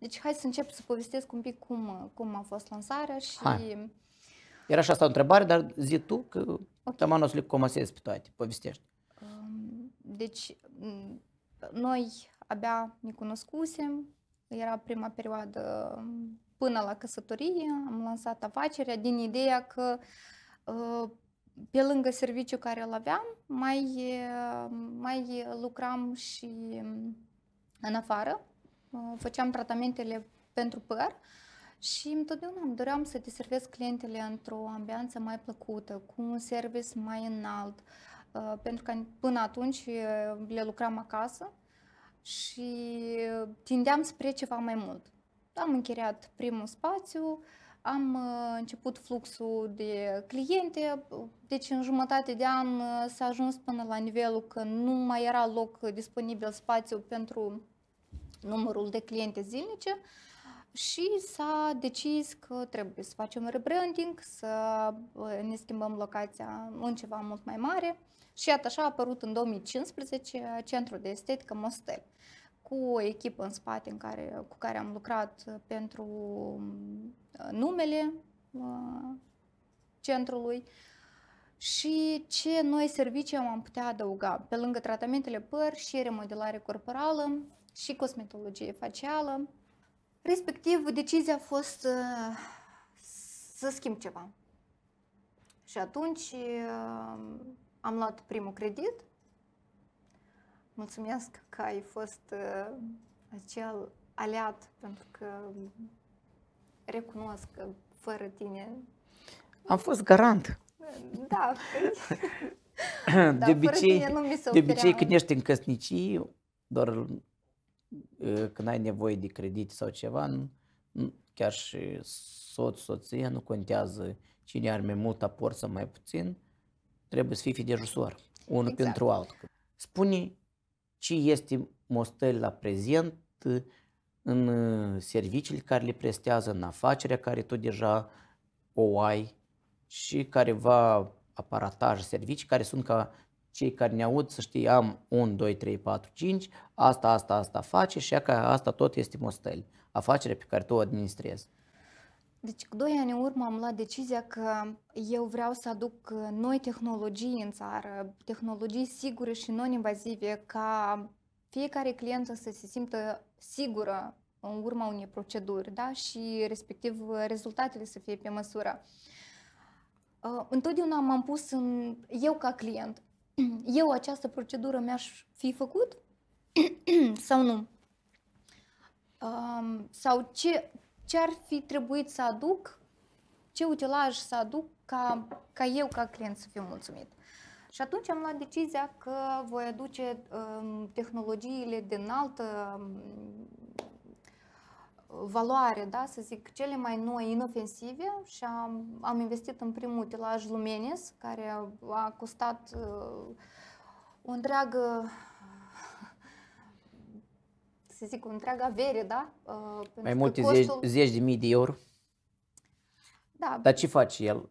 Deci hai să încep să povestesc un pic cum, cum a fost lansarea și... Hai. Era așa asta o întrebare, dar zi tu că okay. taman o să le comasezi pe toate, povestești. Um, deci noi abia ne cunoscusem, era prima perioadă până la căsătorie, am lansat afacerea din ideea că uh, pe lângă serviciu care îl aveam, mai, uh, mai lucram și um, în afară Uh, făceam tratamentele pentru păr și întotdeauna îmi doream să servesc clientele într-o ambianță mai plăcută, cu un service mai înalt, uh, pentru că până atunci uh, le lucram acasă și tindeam spre ceva mai mult. Am închiriat primul spațiu, am început fluxul de cliente, deci în jumătate de an s-a ajuns până la nivelul că nu mai era loc disponibil spațiu pentru numărul de cliente zilnice și s-a decis că trebuie să facem rebranding, să uh, ne schimbăm locația în ceva mult mai mare și iată așa a apărut în 2015 uh, centrul de estetică Mostel cu o echipă în spate în care, cu care am lucrat pentru uh, numele centrului și ce noi servicii am putea adăuga pe lângă tratamentele păr și remodelare corporală și cosmetologie facială. Respectiv, decizia a fost uh, să schimb ceva. Și atunci uh, am luat primul credit. Mulțumesc că ai fost uh, acel aliat, pentru că recunosc că fără tine... Am fost garant. Da. da de obicei, de obicei când ești în căsnicie, doar Ă, când ai nevoie de credit sau ceva, nu, chiar și soț, soție, nu contează cine are mai mult aport sau mai puțin, trebuie să fii fidejusor, unul exact. pentru altul. Spune ce este Mostel la prezent ă, în ă, serviciile care le prestează, în afacerea care tu deja o ai și careva aparataj, servicii care sunt ca cei care ne aud să știe am 1, 2, 3, 4, 5, asta, asta, asta face și că asta tot este mostel, afacerea pe care tu o administrezi. Deci cu doi ani în urmă am luat decizia că eu vreau să aduc uh, noi tehnologii în țară, tehnologii sigure și non-invazive, ca fiecare clientă să se simtă sigură în urma unei proceduri da? și respectiv rezultatele să fie pe măsură. Uh, întotdeauna m-am pus în, eu ca client, eu această procedură mi-aș fi făcut sau nu? Um, sau ce, ce ar fi trebuit să aduc, ce utilaj să aduc ca, ca eu, ca client, să fiu mulțumit. Și atunci am luat decizia că voi aduce um, tehnologiile de înaltă um, valoare, da, să zic, cele mai noi inofensive și am, am investit în primul utilaj Lumenis, care a costat uh, o întreagă să zic, o întreagă avere, da? Uh, mai multe costul... zeci, zeci de mii de euro. Da. Dar ce face el?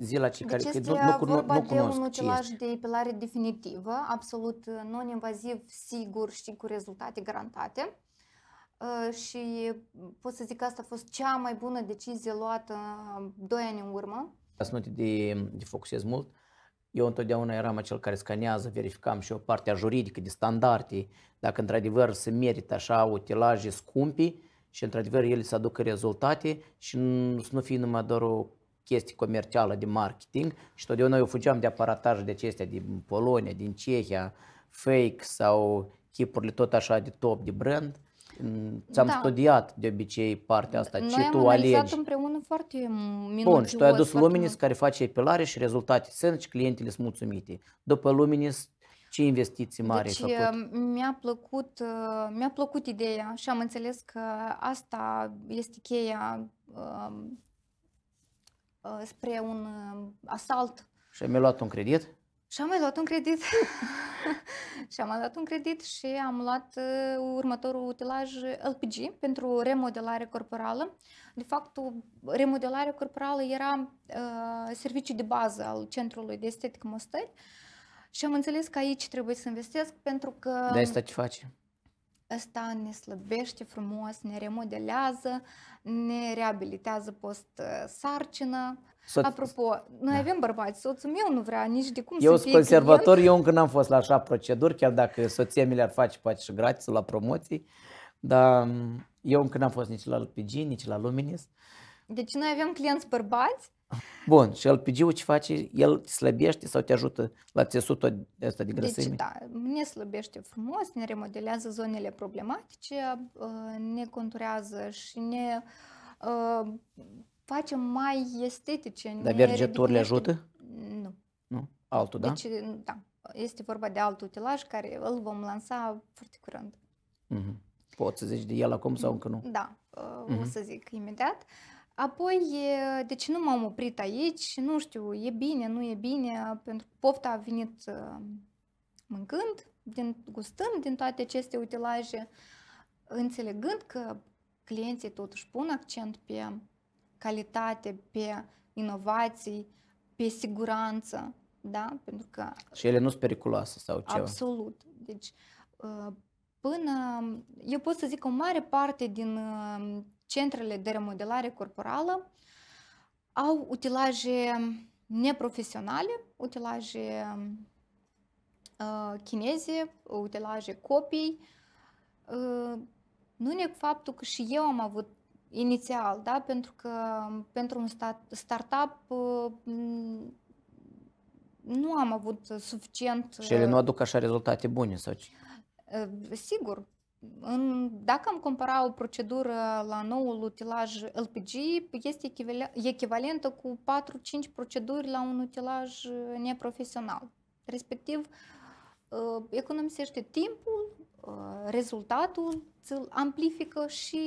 Zila ce deci care este nu, nu, nu, nu de un utilaj de epilare definitivă, absolut non-invaziv, sigur și cu rezultate garantate. Uh, și pot să zic că asta a fost cea mai bună decizie luată uh, doi ani în urmă. Ca să nu te de, de focusez mult, eu întotdeauna eram acel care scanează, verificam și o parte a juridică de standarde, dacă într-adevăr se merită așa utilaje scumpi și într-adevăr ele să aducă rezultate și să nu fie numai doar o chestie comercială de marketing și totdeauna eu fugeam de aparataj de acestea din Polonia, din Cehia, fake sau chipurile tot așa de top de brand Ți-am da. studiat de obicei partea asta, Noi ce am tu alegi. împreună foarte minuțios. Bun, și tu ai adus Luminis care face epilare și rezultate sunt și clientele sunt mulțumite. După Luminis ce investiții mari deci, ai făcut? Uh, mi-a plăcut, uh, mi-a plăcut ideea și am înțeles că asta este cheia uh, uh spre un asalt. Și mi-ai luat un credit? Și am mai luat un credit. și am mai luat un credit și am luat uh, următorul utilaj uh, LPG pentru remodelare corporală. De fapt, remodelarea corporală era uh, serviciu de bază al Centrului de Estetică Mostări. Și am înțeles că aici trebuie să investesc pentru că... De asta ce faci? ăsta ne slăbește frumos, ne remodelează, ne reabilitează post-sarcină. Soț... Apropo, noi da. avem bărbați, soțul meu nu vrea nici de cum eu să fie Eu sunt conservator, client. eu încă n-am fost la așa proceduri, chiar dacă soția mi le-ar face, poate și gratis la promoții, dar mm, eu încă n-am fost nici la LPG, nici la Luminis. Deci noi avem clienți bărbați Bun, și LPG-ul ce face? El slăbește sau te ajută la țesutul ăsta de deci, grăsime? Deci, da, ne slăbește frumos, ne remodelează zonele problematice, ă, ne conturează și ne uh, face mai estetice. Dar vergeturile ajută? Nu. Nu? Altul, da? Deci, da. Este vorba de alt utilaj care îl vom lansa foarte curând. Mm-hmm. Poți să zici de el acum sau mm, încă nu? Da, uh-huh. o mhm. să zic imediat. Uh, Apoi, de ce nu m-am oprit aici? Nu știu, e bine, nu e bine, pentru că pofta a venit uh, mâncând, din, gustând din toate aceste utilaje, înțelegând că clienții totuși pun accent pe calitate, pe inovații, pe siguranță, da? Pentru că... Și ele nu sunt periculoase sau ceva. Absolut. Deci, uh, până... Eu pot să zic că o mare parte din uh, centrele de remodelare corporală au utilaje neprofesionale, utilaje uh, chineze, utilaje copii. Uh, nu ne faptul că și eu am avut inițial, da? pentru că pentru un start startup uh, nu am avut suficient... Și ele uh, nu aduc așa rezultate bune? sau uh, Sigur, în, dacă am cumpăra o procedură la noul utilaj LPG, este echivalentă cu 4-5 proceduri la un utilaj uh, neprofesional. Respectiv, uh, economisește timpul, uh, rezultatul, îl amplifică și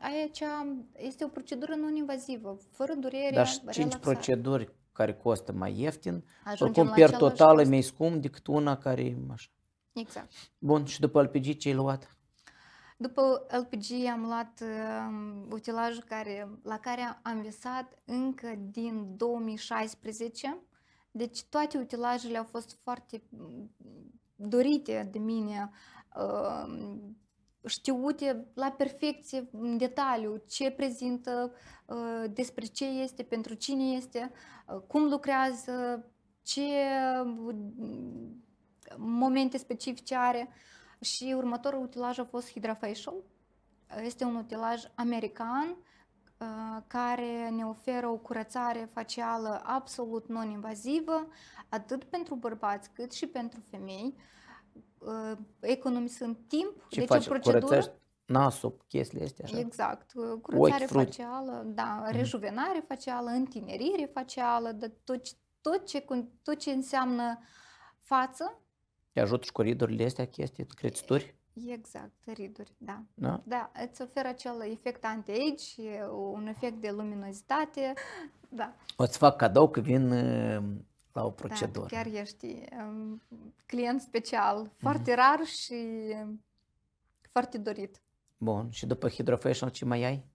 aia cea este o procedură non-invazivă, fără durere. Dar 5 relaxare. proceduri care costă mai ieftin, Ajungem oricum, pierd total, e mai scump decât una care așa. Exact. Bun, și după LPG ce ai luat? După LPG am luat uh, um, utilajul care, la care am visat încă din 2016. Deci toate utilajele au fost foarte mm, dorite de mine, uh, știute la perfecție, în detaliu, ce prezintă, uh, despre ce este, pentru cine este, uh, cum lucrează, ce uh, momente specifice are. Și următorul utilaj a fost HydraFacial. Este un utilaj american uh, care ne oferă o curățare facială absolut non-invazivă, atât pentru bărbați cât și pentru femei, uh, economisând timp. Ce deci faci? o procedură... Curățești nasul, chestiile astea așa? Exact. Uh, curățare Oi, facială, da, mhm. rejuvenare mm-hmm. facială, întinerire facială, de tot, tot, ce, tot ce înseamnă față te ajută și cu ridurile astea chestii, crețituri? Exact, riduri, da. Da? Da, îți oferă acel efect anti-age, un efect de luminozitate, da. O să fac cadou că vin uh, la o da, procedură. Da, chiar ești um, client special, mm-hmm. foarte rar și foarte dorit. Bun, și după hidrofacial ce mai ai?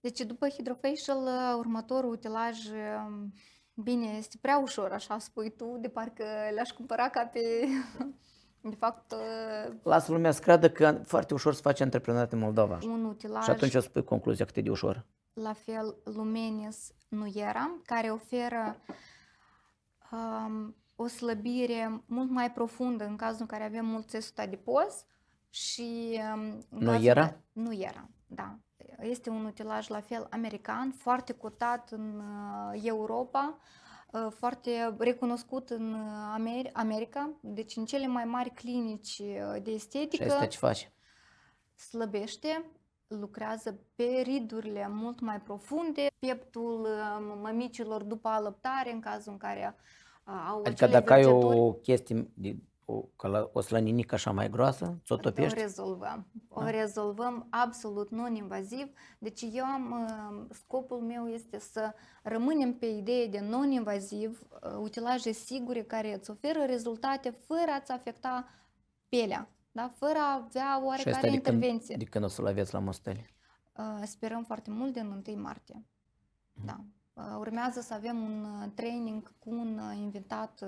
Deci după hidrofacial, următorul utilaj um, Bine, este prea ușor, așa spui tu, de parcă le-aș cumpăra ca pe... De fapt... Uh, Lasă lumea să creadă că foarte ușor să faci antreprenorat în Moldova. Un utilaj... Și atunci o spui concluzia cât e de ușor. La fel, Lumenis nu era care oferă um, o slăbire mult mai profundă în cazul în care avem mult țesut adipos și... Um, nu era? Nu era, da este un utilaj la fel american, foarte cotat în uh, Europa, uh, foarte recunoscut în uh, America, deci în cele mai mari clinici de estetică. Și asta ce face? Slăbește, lucrează pe ridurile mult mai profunde, pieptul mămicilor după alăptare în cazul în care au Adică dacă ai o chestie cu o slăninică așa mai groasă, ți-o topești? O rezolvăm. O da? rezolvăm absolut non-invaziv. Deci eu am, uh, scopul meu este să rămânem pe ideea de non-invaziv, uh, utilaje sigure care îți oferă rezultate fără a-ți afecta pielea, da? fără a avea oarecare Și asta intervenție. Când, de când o să-l aveți la Mostel? Uh, sperăm foarte mult din 1 martie. Mm. Da. Uh, urmează să avem un uh, training cu un uh, invitat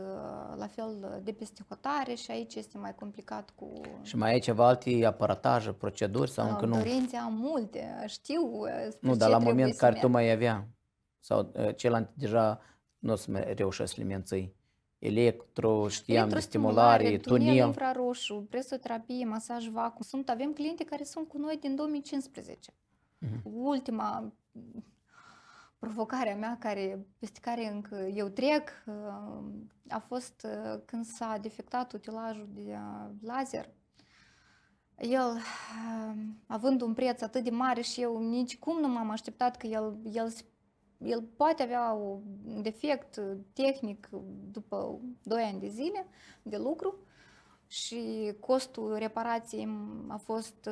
la fel de peste hotare și aici este mai complicat cu... Și mai e ceva alte aparataje, proceduri sau încă nu? Dorințe am multe, știu Nu, dar la moment care tu mai avea sau celălalt deja nu o să reușesc să le menții electro, știam, de stimulare, tunel, tunel infraroșu, presoterapie, masaj vacuum. Sunt, avem cliente care sunt cu noi din 2015. Uh-huh. Mhm. Ultima provocarea mea care, peste care încă eu trec uh, a fost uh, când s-a defectat utilajul de uh, laser. El, având un preț atât de mare și eu nici cum nu m-am așteptat că el, el, el poate avea un defect tehnic după 2 ani de zile de lucru și costul reparației a fost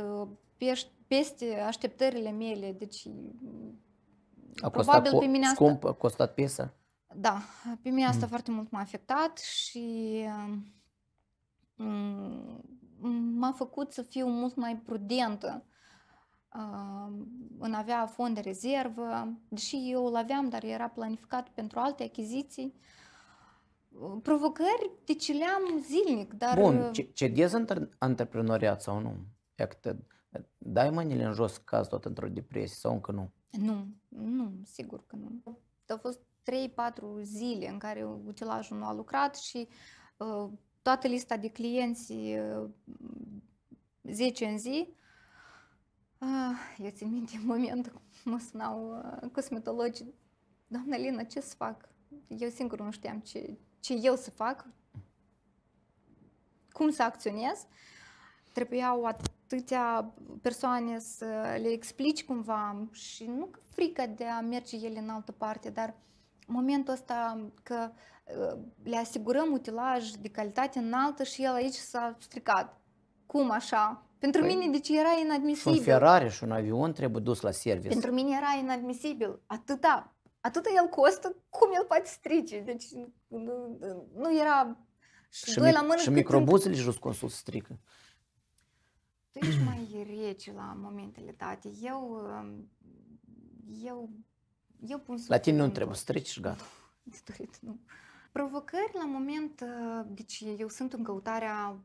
peste așteptările mele, deci a costat Probabil pe mine asta... a costat piesa? Da, pe mine asta mm. foarte mult m-a afectat și um, m-a făcut să fiu mult mai prudentă um, în avea fond de rezervă, deși eu îl aveam, dar era planificat pentru alte achiziții. Provocări de ce le-am zilnic, dar... Bun, uh, ce dez antreprenoriat sau nu? dai mâinile în jos caz tot într-o depresie sau încă nu? Nu, nu, sigur că nu. Au fost 3-4 zile în care utilajul nu a lucrat și uh, toată lista de clienți uh, 10 în zi. Uh, eu țin minte în momentul mă sunau uh, cosmetologii. Doamna Lina, ce să fac? Eu singur nu știam ce, ce eu să fac, cum să acționez. Trebuiau atât atâtea persoane să le explici cumva și nu frică de a merge ele în altă parte, dar momentul ăsta că uh, le asigurăm utilaj de calitate înaltă și el aici s-a stricat. Cum așa? Pentru păi mine, deci era inadmisibil. Și un Ferrari și un avion trebuie dus la serviciu. Pentru mine era inadmisibil. Atâta. Atâta el costă, cum el poate strice. Deci nu, nu era... Și, și, doi la mână și microbuzele jos consul strică tu ești mai rece la momentele date. Eu, eu, eu pun La tine nu trebuie să treci și gata. De dorit, nu. Provocări la moment, deci eu sunt în căutarea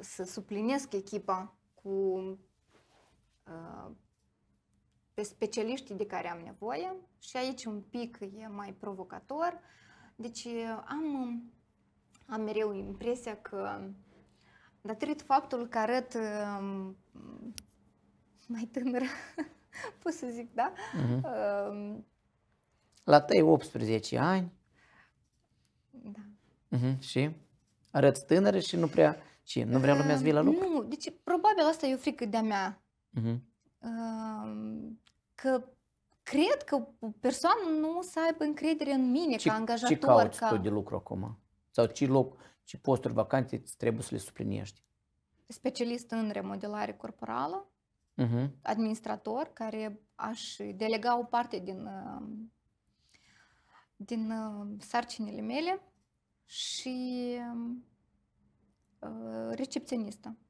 să suplinesc echipa cu pe specialiștii de care am nevoie și aici un pic e mai provocator. Deci am, am mereu impresia că datorită faptul că arăt um, mai tânără, pot să zic, da? Uh-huh. Um, La tăi 18 ani. Da. Uh-huh. Și arăți tânără și nu prea, Ce? nu vrea lumea să um, vii la lucru? Nu, deci probabil asta e o frică de-a mea. Uh-huh. Că cred că persoana nu o să aibă încredere în mine ce, ca angajator. Ce cauți ca... tu de lucru acum? sau ce loc, ce posturi vacante trebuie să le supliniești. Specialist în remodelare corporală, uh-huh. administrator, care aș delega o parte din, uh, din uh, sarcinile mele și uh, recepționistă.